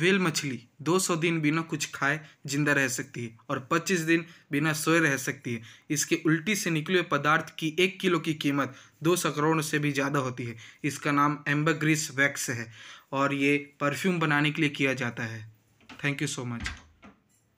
well मछली 200 दिन बिना कुछ खाए जिंदा रह सकती है और 25 दिन बिना सोए रह सकती है इसके उल्टी से निकले पदार्थ की एक किलो की कीमत 200 करोड़ से भी ज़्यादा होती है इसका नाम एम्बग्रिस वैक्स है और ये परफ्यूम बनाने के लिए किया जाता है थैंक यू सो मच